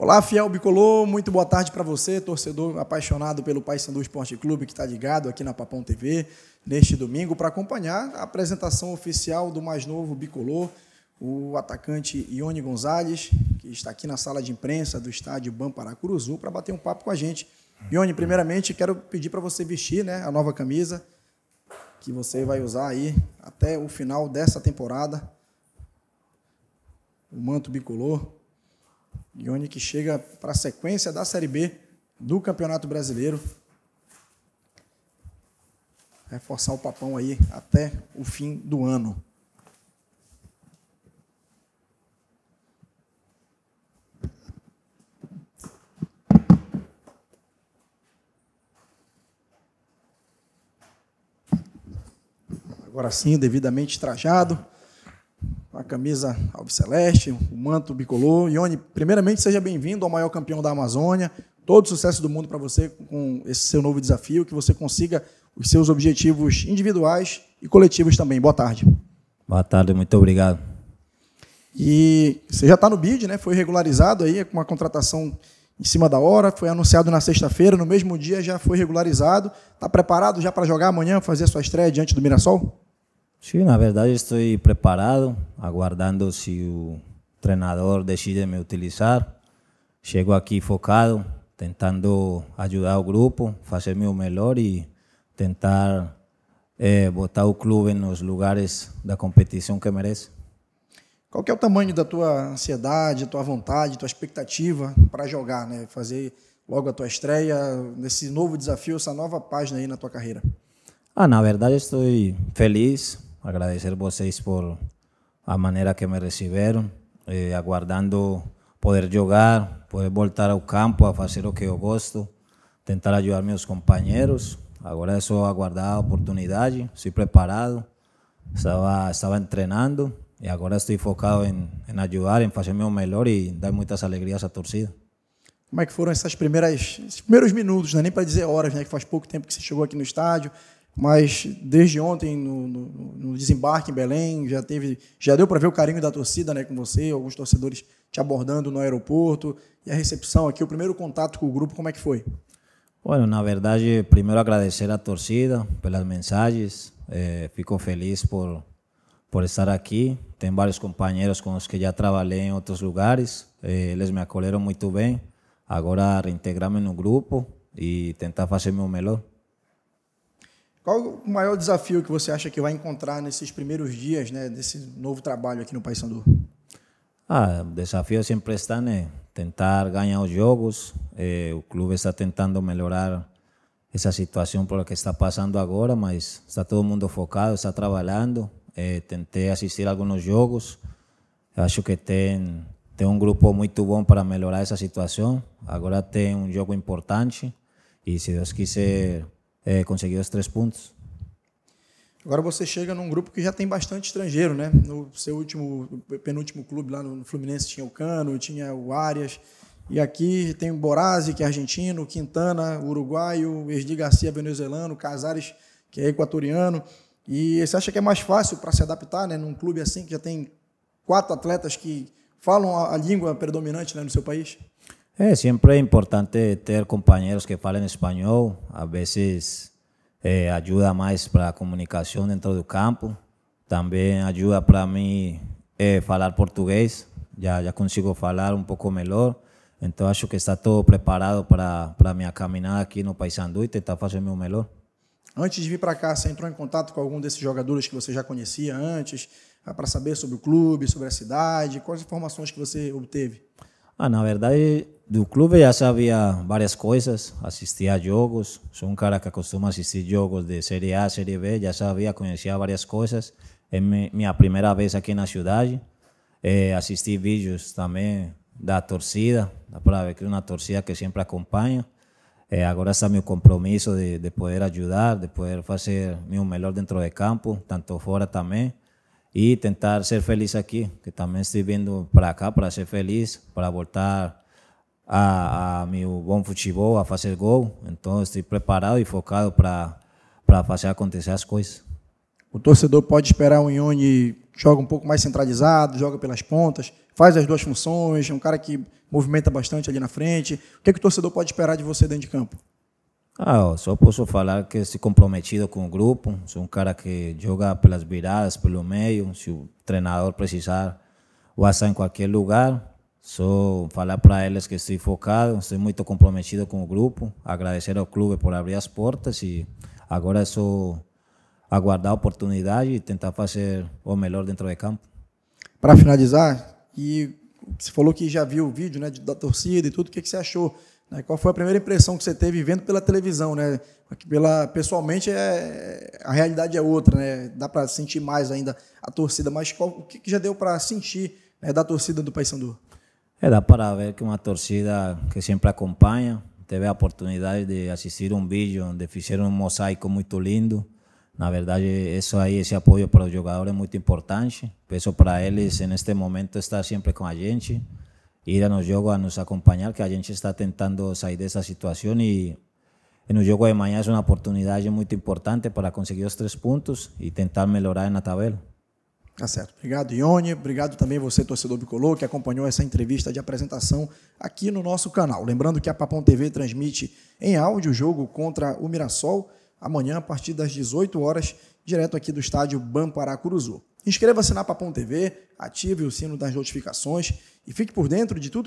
Olá, fiel bicolor, muito boa tarde para você, torcedor apaixonado pelo Paysandu Esporte Clube que está ligado aqui na Papão TV neste domingo para acompanhar a apresentação oficial do mais novo bicolor, o atacante Ione Gonzalez, que está aqui na sala de imprensa do estádio Bamparacuruzu para bater um papo com a gente. Ione, primeiramente quero pedir para você vestir né, a nova camisa que você vai usar aí até o final dessa temporada, o manto bicolor. Ione que chega para a sequência da Série B do Campeonato Brasileiro. Reforçar o papão aí até o fim do ano. Agora sim, devidamente trajado camisa Alves Celeste, o manto bicolor. Ione, primeiramente, seja bem-vindo ao maior campeão da Amazônia. Todo sucesso do mundo para você com esse seu novo desafio, que você consiga os seus objetivos individuais e coletivos também. Boa tarde. Boa tarde, muito obrigado. E você já está no BID, né? Foi regularizado aí com uma contratação em cima da hora, foi anunciado na sexta-feira, no mesmo dia já foi regularizado. Está preparado já para jogar amanhã, fazer a sua estreia diante do Mirassol? sim na verdade estou preparado, aguardando se o treinador decide me utilizar. Chego aqui focado, tentando ajudar o grupo, fazer meu melhor e tentar é, eh, botar o clube nos lugares da competição que merece. Qual que é o tamanho da tua ansiedade, tua vontade, tua expectativa para jogar, né? Fazer logo a tua estreia nesse novo desafio, essa nova página aí na tua carreira? Ah, na verdade estou feliz agradecer vocês por a maneira que me receberam, eh, aguardando poder jogar, poder voltar ao campo a fazer o que eu gosto, tentar ajudar meus companheiros. Agora é só aguardar a oportunidade, estou preparado, estava, estava treinando e agora estou focado em, em ajudar, em fazer meu melhor e dar muitas alegrias à torcida. Como é que foram essas primeiras, esses primeiros minutos, né? nem para dizer horas, né? que faz pouco tempo que você chegou aqui no estádio, mas desde ontem no, no, no, desembarque em Belém já teve, já deu para ver o carinho da torcida, né, com você, alguns torcedores te abordando no aeroporto e a recepção aqui, o primeiro contato com o grupo, como é que foi? Bueno, na verdade, primeiro agradecer à torcida pelas mensagens, é, fico feliz por por estar aqui. Tem vários companheiros com os que já trabalhei em outros lugares, é, eles me acolheram muito bem. Agora reintegrar-me no grupo e tentar fazer meu melhor. Qual o maior desafio que você acha que vai encontrar nesses primeiros dias né, desse novo trabalho aqui no Paysandu? Ah, o desafio sempre está, né? Tentar ganhar os jogos. Eh, o clube está tentando melhorar essa situação por que está passando agora, mas está todo mundo focado, está trabalhando. Eh, tentei assistir alguns jogos. acho que tem, tem um grupo muito bom para melhorar essa situação. Agora tem um jogo importante e, se Deus quiser é, conseguiu os três pontos. Agora você chega num grupo que já tem bastante estrangeiro, né? No seu último, penúltimo clube lá no Fluminense tinha o Cano, tinha o Arias. E aqui tem o Borazzi, que é argentino, Quintana, uruguaio, Esdi Garcia, venezuelano, Casares, que é equatoriano. E você acha que é mais fácil para se adaptar né, num clube assim, que já tem quatro atletas que falam a língua predominante né, no seu país? É, sempre é importante ter companheiros que falem espanhol. Às vezes é, ajuda mais para a comunicação dentro do campo. Também ajuda para mim é, falar português. Já consigo falar um pouco melhor. Então acho que está todo preparado para, para mi caminada aqui no Paysandu e tentar fazer o meu melhor. Antes de vir para cá, você entrou em contato com algum desses jogadores que você já conhecia antes, ah, para saber sobre o clube, sobre a cidade? Quais informações que você obteve? Ah, na verdade, do club ya sabía varias cosas, asistía a jogos, soy un cara que acostuma a jogos de serie A, serie B, ya sabía, conocía varias cosas. Es mi primera vez aquí en la ciudad, eh, asistí vídeos de la torcida, para ver que es una torcida que siempre acompaña. Eh, ahora está mi compromiso de, poder ayudar, de poder hacer mi mejor dentro de campo, tanto fuera también, y intentar ser feliz aquí, que también estoy viendo para acá para ser feliz, para voltar a, a meu bom futebol, a fazer gol. Então, estou preparado e focado para fazer acontecer as coisas. O torcedor pode esperar um Ione joga um pouco mais centralizado, joga pelas pontas, faz as duas funções, é um cara que movimenta bastante ali na frente. O que, é que o torcedor pode esperar de você dentro de campo? Ah, só posso falar que se comprometido com o grupo, sou um cara que joga pelas viradas, pelo meio, se o treinador precisar, vou estar em qualquer lugar. Só falar para eles que estou focado, estou muito comprometido com o grupo, agradecer ao clube por abrir as portas e agora é só aguardar a oportunidade e tentar fazer o melhor dentro de campo. Para finalizar, e você falou que já viu o vídeo né, da torcida e tudo, o que, você achou? Né? Qual foi a primeira impressão que você teve vendo pela televisão? Né? Pela, pessoalmente, é, a realidade é outra, né? dá para sentir mais ainda a torcida, mas qual, o que, que já deu para sentir né, da torcida do Paysandu? Era para ver que una torcida que siempre acompaña te ve oportunidades de asistir un vídeo donde hicieron un mosaico muy lindo. La verdad eh, eso ahí ese apoyo para los jugadores es muy importante. Eso para ellos en este momento, estar siempre con a ir a nos Juegos a nos acompañar que a gente está tentando esa situación y en los jogo de Mañana es una oportunidad muy importante para conseguir los tres puntos y intentar mejorar en la tabla. Tá certo. Obrigado, Ione. Obrigado também você, torcedor bicolor, que acompanhou essa entrevista de apresentação aqui no nosso canal. Lembrando que a Papão TV transmite em áudio o jogo contra o Mirassol amanhã a partir das 18 horas, direto aqui do estádio Bampará Curuzu. Inscreva-se na Papão TV, ative o sino das notificações e fique por dentro de tudo